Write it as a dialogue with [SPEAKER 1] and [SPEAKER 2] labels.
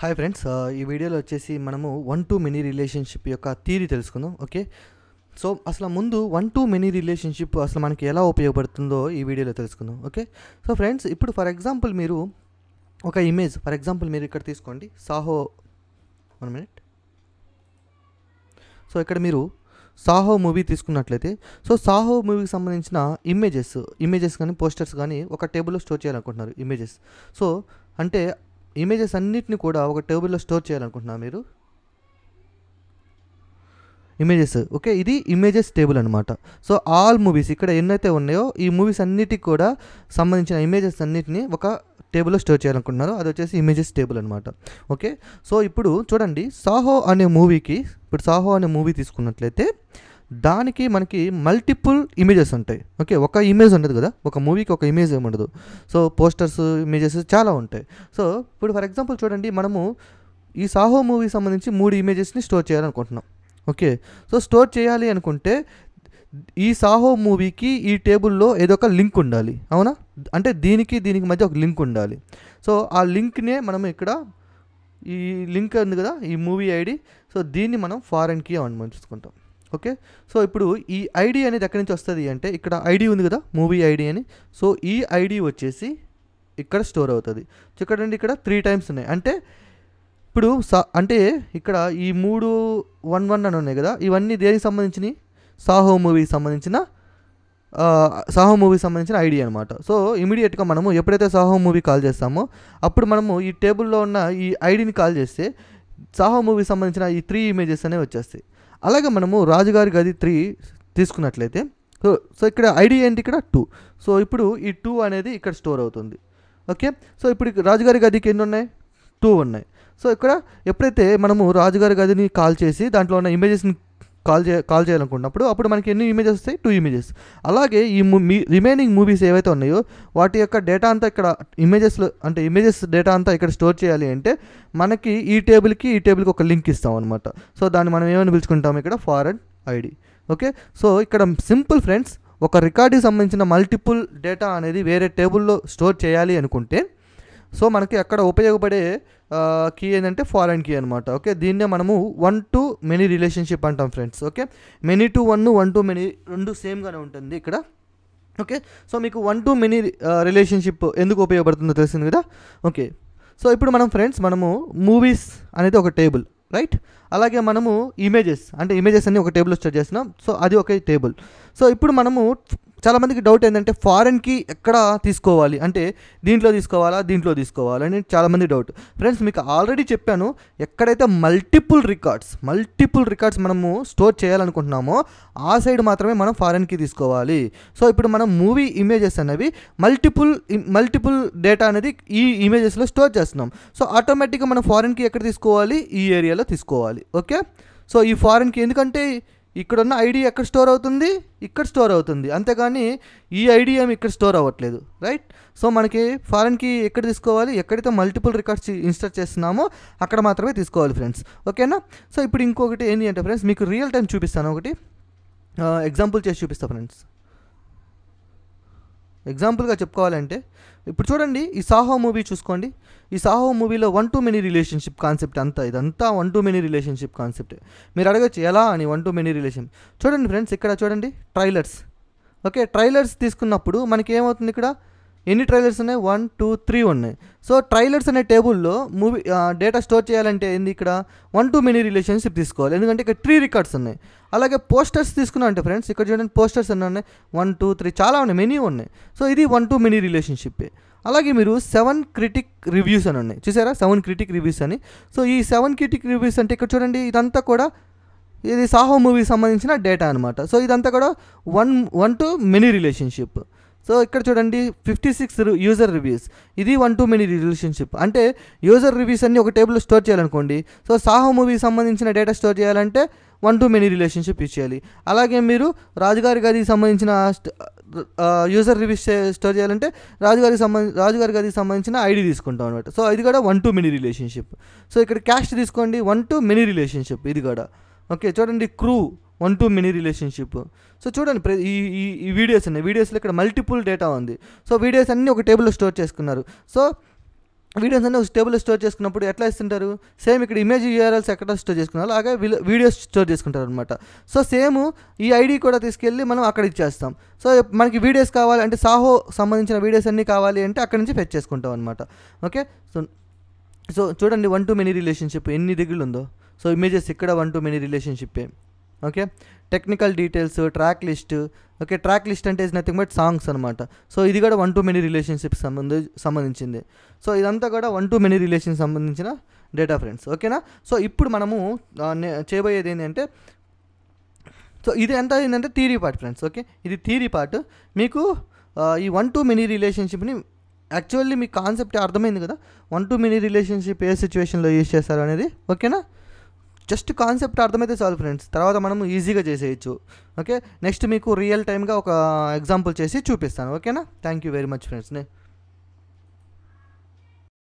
[SPEAKER 1] hi friends ఈ వీడియోలో వచ్చేసి మనము వన్ టు మెనీ రిలేషన్షిప్ యొక్క థీరీ తెలుసుకుందాం ఓకే సో అసలు ముందు వన్ టు మెనీ రిలేషన్షిప్ అసలు మనకి ఎలా ఉపయోగపడుతుందో ఈ వీడియోలో తెలుసుకుందాం ఓకే సో ఫ్రెండ్స్ ఇప్పుడు ఫర్ ఎగ్జాంపుల్ మీరు ఒక ఇమేజ్ ఫర్ ఎగ్జాంపుల్ మీరు ఇక్కడ తీసుకోండి సాహో వన్ మినిట్ సో ఇక్కడ మీరు సాహో మూవీ తీసుకున్నట్లయితే సో సాహో మూవీకి సంబంధించిన ఇమేజెస్ ఇమేజెస్ కానీ పోస్టర్స్ కానీ ఒక టేబుల్లో స్టోర్ చేయాలనుకుంటున్నారు ఇమేజెస్ సో అంటే ఇమేజెస్ అన్నిటిని కూడా ఒక టేబుల్లో స్టోర్ చేయాలనుకుంటున్నారు మీరు ఇమేజెస్ ఓకే ఇది ఇమేజెస్ టేబుల్ అనమాట సో ఆల్ మూవీస్ ఇక్కడ ఎన్నైతే ఉన్నాయో ఈ మూవీస్ అన్నిటికి కూడా సంబంధించిన ఇమేజెస్ అన్నిటిని ఒక టేబుల్లో స్టోర్ చేయాలనుకుంటున్నారు అది వచ్చేసి ఇమేజెస్ టేబుల్ అనమాట ఓకే సో ఇప్పుడు చూడండి సాహో అనే మూవీకి ఇప్పుడు సాహో అనే మూవీ తీసుకున్నట్లయితే దానికి మనకి మల్టిపుల్ ఇమేజెస్ ఉంటాయి ఓకే ఒక ఇమేజ్ ఉండదు కదా ఒక మూవీకి ఒక ఇమేజ్ ఉండదు సో పోస్టర్స్ ఇమేజెస్ చాలా ఉంటాయి సో ఇప్పుడు ఫర్ ఎగ్జాంపుల్ చూడండి మనము ఈ సాహో మూవీ సంబంధించి మూడు ఇమేజెస్ని స్టోర్ చేయాలనుకుంటున్నాం ఓకే సో స్టోర్ చేయాలి అనుకుంటే ఈ సాహో మూవీకి ఈ టేబుల్లో ఏదో ఒక లింక్ ఉండాలి అవునా అంటే దీనికి దీనికి మధ్య ఒక లింక్ ఉండాలి సో ఆ లింక్నే మనం ఇక్కడ ఈ లింక్ ఉంది కదా ఈ మూవీ ఐడి సో దీన్ని మనం ఫారెన్ కీ అని ఓకే సో ఇప్పుడు ఈ ఐడి అనేది ఎక్కడి నుంచి వస్తుంది అంటే ఇక్కడ ఐడి ఉంది కదా మూవీ ఐడి అని సో ఈ ఐడి వచ్చేసి ఇక్కడ స్టోర్ అవుతుంది చూడండి ఇక్కడ త్రీ టైమ్స్ ఉన్నాయి అంటే ఇప్పుడు అంటే ఇక్కడ ఈ మూడు వన్ వన్ అని ఉన్నాయి కదా ఇవన్నీ దేనికి సంబంధించినవి సాహో మూవీకి సంబంధించిన సాహో మూవీకి సంబంధించిన ఐడి అనమాట సో ఇమీడియట్గా మనము ఎప్పుడైతే సాహో మూవీ కాల్ చేస్తామో అప్పుడు మనము ఈ టేబుల్లో ఉన్న ఈ ఐడిని కాల్ చేస్తే సాహో మూవీకి సంబంధించిన ఈ త్రీ ఇమేజెస్ అనేవి వచ్చేస్తాయి అలాగే మనము రాజుగారి గది త్రీ తీసుకున్నట్లయితే సో సో ఇక్కడ ఐడి ఏంటి ఇక్కడ టూ సో ఇప్పుడు ఈ టూ అనేది ఇక్కడ స్టోర్ అవుతుంది ఓకే సో ఇప్పుడు రాజుగారి గదికి ఎన్ని ఉన్నాయి టూ ఉన్నాయి సో ఇక్కడ ఎప్పుడైతే మనము రాజుగారి గదిని కాల్ చేసి దాంట్లో ఉన్న ఇమేజెస్ని కాల్ చే కాల్ చేయాలనుకున్నప్పుడు అప్పుడు మనకి ఎన్ని ఇమేజెస్ వస్తాయి టూ ఇమేజెస్ అలాగే ఈ మీ రిమైనింగ్ మూవీస్ ఏవైతే ఉన్నాయో వాటి యొక్క డేటా అంతా ఇక్కడ ఇమేజెస్లో అంటే ఇమేజెస్ డేటా అంతా ఇక్కడ స్టోర్ చేయాలి అంటే మనకి ఈ టేబుల్కి ఈ టేబుల్కి ఒక లింక్ ఇస్తాం అనమాట సో దాన్ని మనం ఏమని పిలుచుకుంటాం ఇక్కడ ఫారెన్ ఐడి ఓకే సో ఇక్కడ సింపుల్ ఫ్రెండ్స్ ఒక రికార్డుకి సంబంధించిన మల్టిపుల్ డేటా అనేది వేరే టేబుల్లో స్టోర్ చేయాలి అనుకుంటే సో మనకి అక్కడ ఉపయోగపడే కీ ఏంటంటే ఫారెన్ కీ అనమాట ఓకే దీన్నే మనము వన్ టు మెనీ రిలేషన్షిప్ అంటాం friends okay many to one one to many రెండు సేమ్గానే ఉంటుంది ఇక్కడ ఓకే సో మీకు వన్ టు మెనీ రిలేషన్షిప్ ఎందుకు ఉపయోగపడుతుందో తెలిసింది కదా ఓకే సో ఇప్పుడు మనం ఫ్రెండ్స్ మనము మూవీస్ అనేది ఒక టేబుల్ రైట్ అలాగే మనము ఇమేజెస్ అంటే ఇమేజెస్ అన్ని ఒక టేబుల్లో స్టార్ట్ చేస్తున్నాం సో అది ఒక టేబుల్ సో ఇప్పుడు మనము చాలామందికి డౌట్ ఏంటంటే ఫారెన్కి ఎక్కడ తీసుకోవాలి అంటే దీంట్లో తీసుకోవాలా దీంట్లో తీసుకోవాలా అని చాలామంది డౌట్ ఫ్రెండ్స్ మీకు ఆల్రెడీ చెప్పాను ఎక్కడైతే మల్టిపుల్ రికార్డ్స్ మల్టిపుల్ రికార్డ్స్ మనము స్టోర్ చేయాలనుకుంటున్నామో ఆ సైడ్ మాత్రమే మనం ఫారెన్కి తీసుకోవాలి సో ఇప్పుడు మనం మూవీ ఇమేజెస్ అనేవి మల్టిపుల్ మల్టిపుల్ డేటా అనేది ఈ ఇమేజెస్లో స్టోర్ చేస్తున్నాం సో ఆటోమేటిక్గా మనం ఫారెన్కి ఎక్కడ తీసుకోవాలి ఈ ఏరియాలో తీసుకోవాలి ఓకే సో ఈ ఫారెన్కి ఎందుకంటే ఇక్కడ ఉన్న ఐడి ఎక్కడ స్టోర్ అవుతుంది ఇక్కడ స్టోర్ అవుతుంది అంతేగాని ఈ ఐడి ఏమి ఇక్కడ స్టోర్ అవ్వట్లేదు రైట్ సో మనకి ఫారెన్కి ఎక్కడ తీసుకోవాలి ఎక్కడైతే మల్టిపుల్ రికార్డ్స్ ఇన్స్టాల్ చేస్తున్నామో అక్కడ మాత్రమే తీసుకోవాలి ఫ్రెండ్స్ ఓకేనా సో ఇప్పుడు ఇంకొకటి ఏంటి అంటే ఫ్రెండ్స్ మీకు రియల్ టైం చూపిస్తాను ఒకటి ఎగ్జాంపుల్ చేసి చూపిస్తాను ఫ్రెండ్స్ ఎగ్జాంపుల్గా చెప్పుకోవాలంటే ఇప్పుడు చూడండి ఈ సాహో మూవీ చూసుకోండి ఈ సాహో మూవీలో one to many relationship concept అంతా ఇదంతా one to many relationship concept మీరు అడగచ్చు ఎలా అని వన్ టు మెనీ రిలేషన్ చూడండి ఫ్రెండ్స్ ఇక్కడ చూడండి ట్రైలర్స్ ఓకే ట్రైలర్స్ తీసుకున్నప్పుడు మనకి ఏమవుతుంది ఇక్కడ ఎన్ని ట్రైలర్స్ ఉన్నాయి వన్ టూ త్రీ ఉన్నాయి సో ట్రైలర్స్ అనే టేబుల్లో మూవీ డేటా స్టోర్ చేయాలంటే ఏంది ఇక్కడ వన్ టూ మెనీ రిలేషన్షిప్ తీసుకోవాలి ఎందుకంటే ఇక్కడ త్రీ రికార్డ్స్ ఉన్నాయి అలాగే పోస్టర్స్ తీసుకున్నాం అంటే ఫ్రెండ్స్ ఇక్కడ చూడండి పోస్టర్స్ అన్నీ ఉన్నాయి వన్ టూ త్రీ చాలా ఉన్నాయి మెనీ ఉన్నాయి సో ఇది వన్ టూ మెనీ రిలేషన్షిప్ అలాగే మీరు సెవెన్ క్రిటిక్ రివ్యూస్ అని ఉన్నాయి చూసారా సెవెన్ క్రిటిక్ రివ్యూస్ అని సో ఈ సెవెన్ క్రిటిక్ రివ్యూస్ అంటే ఇక్కడ చూడండి ఇదంతా కూడా ఇది సాహో మూవీకి సంబంధించిన డేటా అనమాట సో ఇదంతా కూడా one one to many relationship so ఇక్కడ చూడండి ఫిఫ్టీ సిక్స్ యూజర్ రివ్యూస్ ఇది వన్ టూ మెనీ రిలేషన్షిప్ అంటే యూజర్ రివ్యూస్ అన్ని ఒక టేబుల్లో స్టోర్ చేయాలనుకోండి సో సాహో మూవీకి సంబంధించిన డేటా స్టోర్ చేయాలంటే one to many relationship use చేయాలి అలాగే మీరు రాజుగారి గదికి సంబంధించిన యూజర్ రివ్యూస్ స్టోర్ చేయాలంటే రాజుగారికి సంబంధించి రాజుగారి గదికి సంబంధించిన ఐడి తీసుకుంటాం అనమాట సో ఇది కూడా one to many relationship so ఇక్కడ క్యాస్ట్ తీసుకోండి వన్ టు మెనీ రిలేషన్షిప్ ఇది కూడా ఓకే చూడండి crew one to many relationship so చూడండి ఈ ఈ వీడియోస్ ఉన్నాయి వీడియోస్లో ఇక్కడ మల్టిపుల్ డేటా ఉంది సో వీడియోస్ అన్నీ ఒక టేబుల్లో స్టోర్ చేసుకున్నారు సో వీడియోస్ అన్నీ ఒక టేబుల్లో స్టోర్ చేసుకున్నప్పుడు ఎట్లా ఇస్తుంటారు సేమ్ ఇక్కడ ఇమేజ్ యూఆర్ఎల్స్ ఎక్కడ స్టోర్ చేసుకున్నారు అలాగే వీడియోస్ స్టోర్ చేసుకుంటారు అనమాట సో సేమ్ ఈ ఐడి కూడా తీసుకెళ్ళి మనం అక్కడ ఇచ్చేస్తాం సో మనకి వీడియోస్ కావాలి అంటే సాహో సంబంధించిన వీడియోస్ అన్నీ కావాలి అంటే అక్కడ నుంచి ఫెచ్ చేసుకుంటాం అనమాట ఓకే సో సో చూడండి వన్ టు మెనీ రిలేషన్షిప్ ఎన్ని దగ్గరలు ఉందో సో ఇమేజెస్ ఇక్కడ one to many relationship okay technical details track list okay track list అంటే ఇస్ నథింగ్ బట్ సాంగ్స్ అనమాట సో ఇది కూడా వన్ టు మెనీ రిలేషన్షిప్ సంబంధి సంబంధించింది సో ఇదంతా కూడా వన్ టు మెనీ రిలేషన్ సంబంధించిన డేటా ఫ్రెండ్స్ ఓకేనా సో ఇప్పుడు మనము చేయబోయేది ఏంటంటే సో ఇది ఎంత ఏంటంటే థీరీ పార్ట్ ఫ్రెండ్స్ ఓకే ఇది థీరీ పార్ట్ మీకు ఈ వన్ టు మెనీ రిలేషన్షిప్ని యాక్చువల్లీ మీ కాన్సెప్ట్ అర్థమైంది కదా వన్ టు మెనీ రిలేషన్షిప్ ఏ సిచ్యువేషన్లో యూజ్ చేస్తారు అనేది ఓకేనా జస్ట్ కాన్సెప్ట్ అర్థమైతే చాలు ఫ్రెండ్స్ తర్వాత మనం ఈజీగా చేసేయచ్చు ఓకే నెక్స్ట్ మీకు రియల్ టైమ్గా ఒక ఎగ్జాంపుల్ చేసి చూపిస్తాను ఓకేనా thank you very much friends నే